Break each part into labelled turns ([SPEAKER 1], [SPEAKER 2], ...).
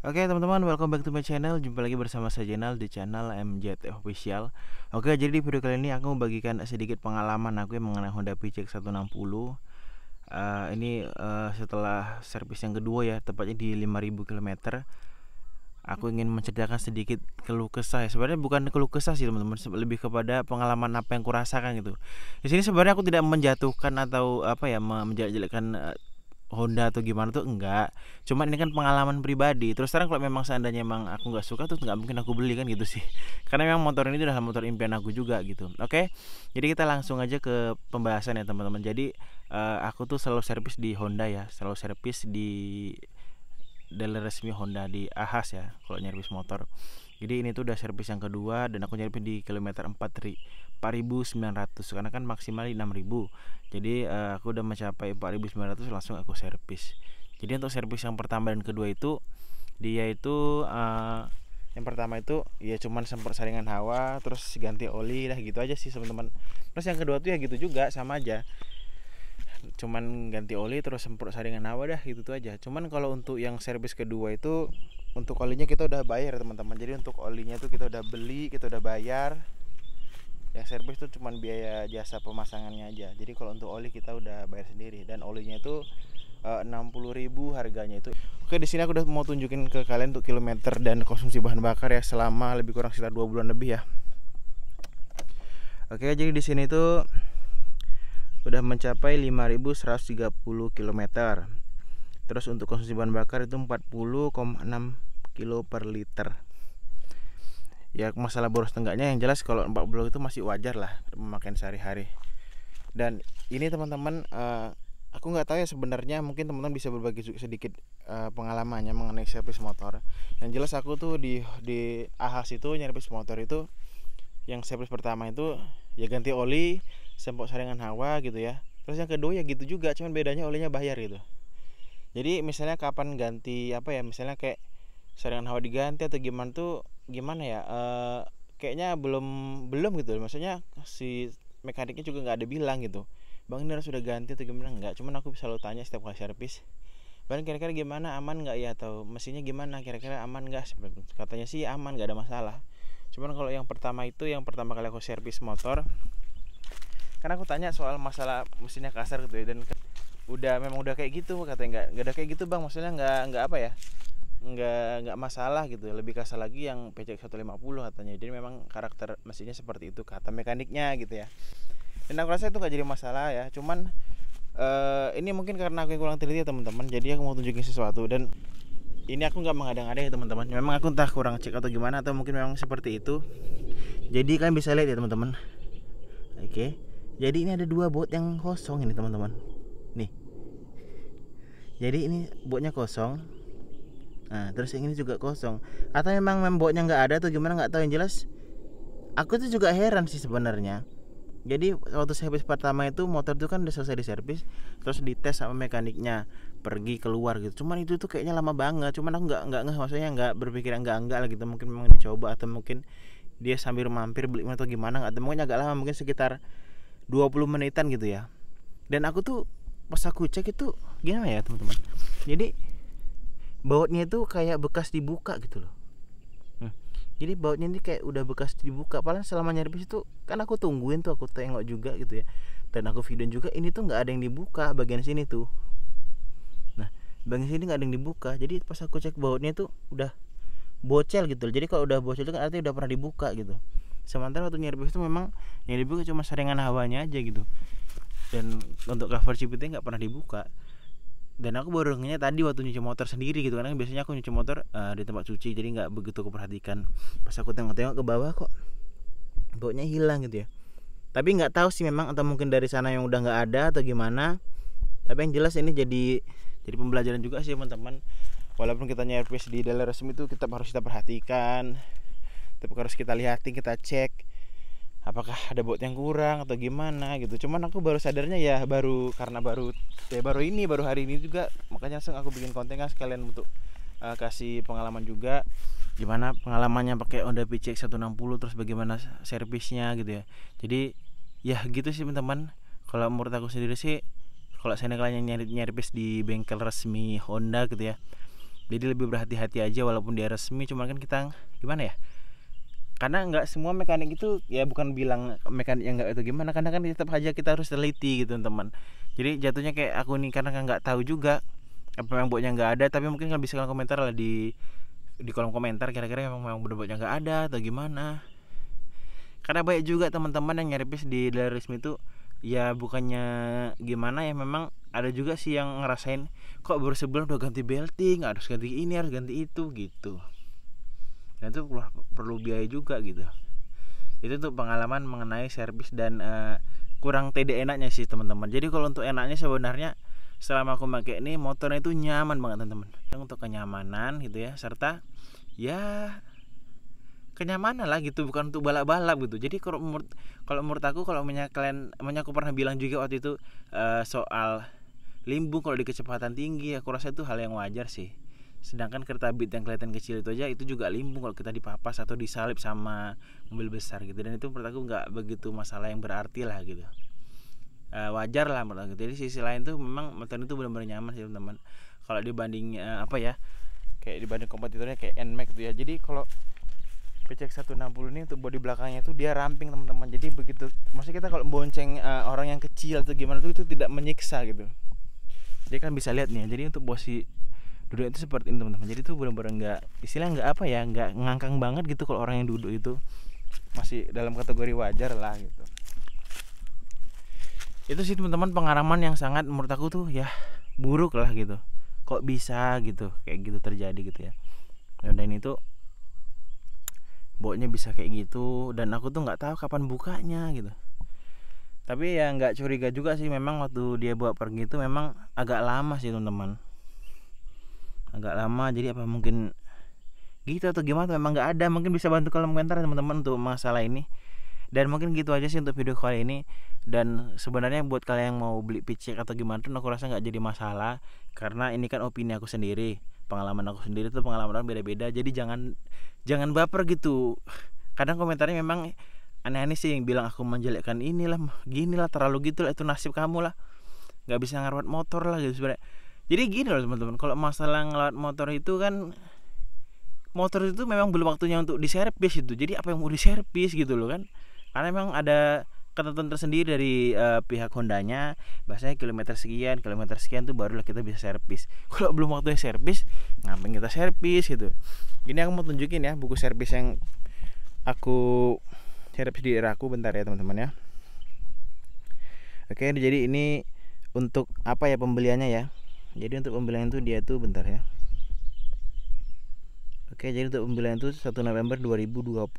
[SPEAKER 1] Oke okay, teman-teman, welcome back to my channel Jumpa lagi bersama saya Jenal di channel MJT Official Oke, okay, jadi di video kali ini aku membagikan sedikit pengalaman aku yang mengenai Honda PCX 160 uh, Ini uh, setelah servis yang kedua ya, tepatnya di 5000 km Aku ingin menceritakan sedikit keluh kesah ya. Sebenarnya bukan keluh kesah sih teman-teman Lebih kepada pengalaman apa yang kurasakan gitu Di sini sebenarnya aku tidak menjatuhkan atau apa ya Menjelek-jelekkan eh, Honda atau gimana tuh enggak cuman ini kan pengalaman pribadi terus sekarang kalau memang seandainya emang aku nggak suka tuh nggak mungkin aku beli kan gitu sih karena memang motor ini udah motor impian aku juga gitu oke okay? jadi kita langsung aja ke pembahasan ya teman-teman jadi uh, aku tuh selalu servis di Honda ya selalu servis di dealer resmi Honda di Ahas ya kalau nyervis motor jadi ini tuh udah servis yang kedua dan aku nyervis di kilometer 4 4900 karena kan maksimal 6000 jadi uh, aku udah mencapai 4900 langsung aku servis jadi untuk servis yang pertama dan kedua itu dia itu uh, yang pertama itu ya cuman semprot saringan hawa terus ganti oli lah gitu aja sih teman-teman terus yang kedua tuh ya gitu juga sama aja cuman ganti oli terus semprot saringan hawa dah gitu tuh aja cuman kalau untuk yang servis kedua itu untuk olinya kita udah bayar teman-teman jadi untuk olinya tuh kita udah beli kita udah bayar yang servis itu cuma biaya jasa pemasangannya aja jadi kalau untuk oli kita udah bayar sendiri dan olinya itu eh, enam puluh ribu harganya itu oke di sini aku udah mau tunjukin ke kalian untuk kilometer dan konsumsi bahan bakar ya selama lebih kurang sekitar dua bulan lebih ya oke jadi di sini tuh udah mencapai 5130 kilometer. terus untuk konsumsi bahan bakar itu 40,6 kilo per liter ya masalah boros tenggaknya yang jelas kalau 40 itu masih wajar lah memakan sehari-hari dan ini teman-teman uh, aku nggak tahu ya sebenarnya mungkin teman-teman bisa berbagi sedikit uh, pengalamannya mengenai servis motor yang jelas aku tuh di di ahas itu nyaris motor itu yang servis pertama itu ya ganti oli sempok saringan hawa gitu ya terus yang kedua ya gitu juga cuman bedanya olinya bayar gitu jadi misalnya kapan ganti apa ya misalnya kayak saringan hawa diganti atau gimana tuh gimana ya uh, kayaknya belum belum gitu maksudnya si mekaniknya juga nggak ada bilang gitu bang ini sudah ganti atau gimana nggak cuman aku selalu tanya setiap kali servis bang kira-kira gimana aman nggak ya atau mesinnya gimana kira-kira aman nggak katanya sih aman nggak ada masalah cuman kalau yang pertama itu yang pertama kali aku servis motor karena aku tanya soal masalah mesinnya kasar gitu ya dan udah memang udah kayak gitu katanya nggak nggak ada kayak gitu bang maksudnya nggak nggak apa ya nggak nggak masalah gitu ya. lebih kasar lagi yang PCX 150 katanya jadi memang karakter mesinnya seperti itu kata mekaniknya gitu ya dan aku rasa itu nggak jadi masalah ya cuman uh, ini mungkin karena aku yang kurang teliti ya teman-teman jadi aku mau tunjukin sesuatu dan ini aku nggak mengada-ngada ya teman-teman memang aku entah kurang cek atau gimana atau mungkin memang seperti itu jadi kalian bisa lihat ya teman-teman oke okay. jadi ini ada dua bot yang kosong ini teman-teman nih jadi ini botnya kosong nah terus yang ini juga kosong atau memang membuatnya nggak ada tuh gimana nggak tahu yang jelas aku tuh juga heran sih sebenarnya jadi waktu servis pertama itu motor itu kan udah selesai di servis terus dites sama mekaniknya pergi keluar gitu cuman itu tuh kayaknya lama banget cuman aku nggak nggak maksudnya nggak berpikir nggak enggak lah gitu mungkin memang dicoba atau mungkin dia sambil mampir beli motor gimana nggak mungkin agak lama mungkin sekitar 20 menitan gitu ya dan aku tuh pas aku cek itu gimana ya teman-teman jadi bautnya itu kayak bekas dibuka gitu loh hmm. jadi bautnya ini kayak udah bekas dibuka paling selama nyari itu kan aku tungguin tuh aku tengok juga gitu ya dan aku video juga ini tuh nggak ada yang dibuka bagian sini tuh nah bagian sini nggak ada yang dibuka jadi pas aku cek bautnya tuh udah bocel gitu loh. jadi kalau udah bocel itu kan artinya udah pernah dibuka gitu sementara waktu nyari bis itu memang yang dibuka cuma saringan hawanya aja gitu dan untuk cover CPT nggak pernah dibuka dan aku baru ngenya tadi waktu nyuci motor sendiri gitu karena biasanya aku nyuci motor uh, di tempat cuci jadi nggak begitu aku perhatikan pas aku tengok-tengok ke bawah kok baunya hilang gitu ya tapi nggak tahu sih memang atau mungkin dari sana yang udah nggak ada atau gimana tapi yang jelas ini jadi jadi pembelajaran juga sih teman-teman walaupun kita nyerpis di dealer resmi itu kita harus kita perhatikan tapi harus kita lihatin kita cek apakah ada bot yang kurang atau gimana gitu cuman aku baru sadarnya ya baru karena baru ya baru ini baru hari ini juga makanya langsung aku bikin konten kan sekalian untuk uh, kasih pengalaman juga gimana pengalamannya pakai Honda PCX 160 terus bagaimana servisnya gitu ya jadi ya gitu sih teman-teman kalau menurut aku sendiri sih kalau saya kalian nyari nyari di bengkel resmi Honda gitu ya jadi lebih berhati-hati aja walaupun dia resmi cuman kan kita gimana ya karena nggak semua mekanik itu ya bukan bilang mekanik yang nggak itu gimana karena kan tetap aja kita harus teliti gitu teman jadi jatuhnya kayak aku nih karena kan nggak tahu juga apa memang buatnya nggak ada tapi mungkin kan bisa kalian komentar lah di di kolom komentar kira-kira memang memang bener buatnya nggak ada atau gimana karena banyak juga teman-teman yang nyari pis di dealer resmi itu ya bukannya gimana ya memang ada juga sih yang ngerasain kok baru sebelum udah ganti belting harus ganti ini harus ganti itu gitu dan nah, itu perlu, perlu biaya juga gitu itu tuh pengalaman mengenai servis dan uh, kurang tidak enaknya sih teman-teman jadi kalau untuk enaknya sebenarnya selama aku pakai ini motornya itu nyaman banget teman-teman untuk kenyamanan gitu ya serta ya kenyamanan lah gitu bukan untuk balap-balap gitu jadi kalau menurut kalau menurut aku kalau punya kalian aku pernah bilang juga waktu itu uh, soal limbung kalau di kecepatan tinggi aku rasa itu hal yang wajar sih sedangkan kereta bit yang kelihatan kecil itu aja itu juga limpung kalau kita dipapas atau disalip sama mobil besar gitu dan itu menurut aku nggak begitu masalah yang berarti lah gitu e, wajar lah menurut aku jadi sisi lain tuh memang motor itu benar-benar nyaman sih teman-teman kalau dibanding e, apa ya kayak dibanding kompetitornya kayak Nmax gitu ya jadi kalau PCX 160 ini untuk bodi belakangnya itu dia ramping teman-teman jadi begitu maksudnya kita kalau bonceng e, orang yang kecil atau gimana tuh itu tidak menyiksa gitu jadi kan bisa lihat nih ya. jadi untuk posisi duduk itu seperti ini teman-teman jadi tuh benar-benar nggak istilah nggak apa ya nggak ngangkang banget gitu kalau orang yang duduk itu masih dalam kategori wajar lah gitu itu sih teman-teman pengalaman yang sangat menurut aku tuh ya buruk lah gitu kok bisa gitu kayak gitu terjadi gitu ya dan ini tuh boknya bisa kayak gitu dan aku tuh nggak tahu kapan bukanya gitu tapi ya nggak curiga juga sih memang waktu dia bawa pergi itu memang agak lama sih teman-teman agak lama jadi apa mungkin gitu atau gimana memang nggak ada mungkin bisa bantu kolom komentar ya, teman-teman untuk masalah ini dan mungkin gitu aja sih untuk video kali ini dan sebenarnya buat kalian yang mau beli picek atau gimana tuh aku rasa nggak jadi masalah karena ini kan opini aku sendiri pengalaman aku sendiri tuh pengalaman orang beda-beda jadi jangan jangan baper gitu kadang komentarnya memang aneh-aneh sih yang bilang aku menjelekkan inilah gini lah terlalu gitu lah itu nasib kamu lah nggak bisa ngarwat motor lah gitu sebenarnya jadi gini loh teman-teman kalau masalah ngelawat motor itu kan motor itu memang belum waktunya untuk diservis itu jadi apa yang mau diservis gitu loh kan karena memang ada ketentuan tersendiri dari uh, pihak Hondanya bahasanya kilometer sekian kilometer sekian tuh barulah kita bisa servis kalau belum waktunya servis ngapain kita servis gitu Gini aku mau tunjukin ya buku servis yang aku servis di daerah aku bentar ya teman-teman ya oke jadi ini untuk apa ya pembeliannya ya jadi untuk pembelian itu dia tuh bentar ya oke jadi untuk pembelian itu 1 November 2021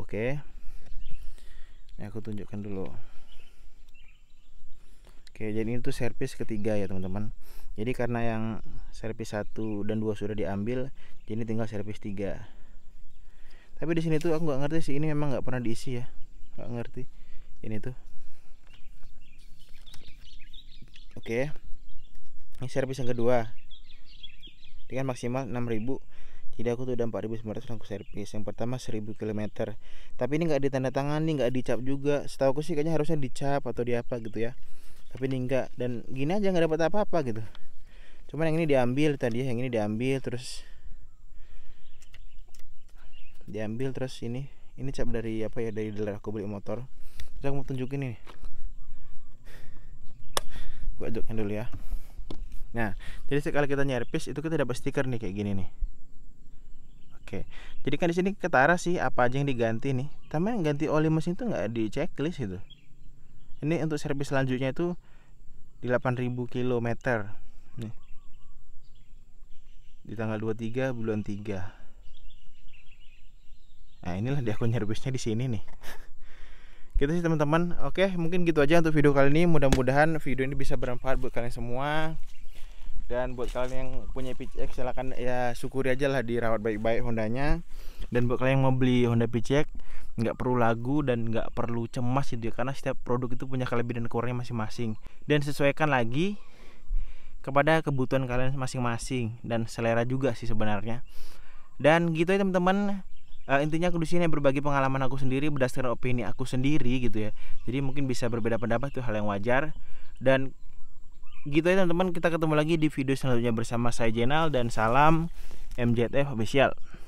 [SPEAKER 1] oke ini aku tunjukkan dulu oke jadi ini tuh servis ketiga ya teman-teman jadi karena yang servis 1 dan 2 sudah diambil jadi tinggal servis 3 tapi di sini tuh aku nggak ngerti sih ini memang nggak pernah diisi ya nggak ngerti ini tuh oke okay ini servis yang kedua dengan maksimal 6000 jadi aku tuh udah 4900 langsung servis yang pertama 1000 km tapi ini nggak ditandatangani nggak dicap juga setahu aku sih kayaknya harusnya dicap atau di apa gitu ya tapi ini enggak dan gini aja nggak dapat apa-apa gitu cuman yang ini diambil tadi yang ini diambil terus diambil terus ini ini cap dari apa ya dari dealer aku beli motor terus aku mau tunjukin ini gua ajukin dulu ya Nah, jadi kalau kita nyerpis itu kita dapat stiker nih kayak gini nih. Oke. Jadi kan di sini ketara sih apa aja yang diganti nih. Tapi yang ganti oli mesin itu nggak di checklist itu. Ini untuk servis selanjutnya itu di 8000 km. Nih. Di tanggal 23 bulan 3. Nah, inilah dia aku nyerbisnya di sini nih. Gitu sih teman-teman. Oke, mungkin gitu aja untuk video kali ini. Mudah-mudahan video ini bisa bermanfaat buat kalian semua dan buat kalian yang punya PCX silakan ya syukuri aja lah dirawat baik-baik Hondanya dan buat kalian yang mau beli Honda PCX nggak perlu lagu dan nggak perlu cemas gitu ya karena setiap produk itu punya kelebihan dan kekurangannya masing-masing dan sesuaikan lagi kepada kebutuhan kalian masing-masing dan selera juga sih sebenarnya dan gitu ya teman-teman uh, intinya aku di sini berbagi pengalaman aku sendiri berdasarkan opini aku sendiri gitu ya jadi mungkin bisa berbeda pendapat itu hal yang wajar dan gitu ya teman-teman kita ketemu lagi di video selanjutnya bersama saya Jenal dan salam MJTF official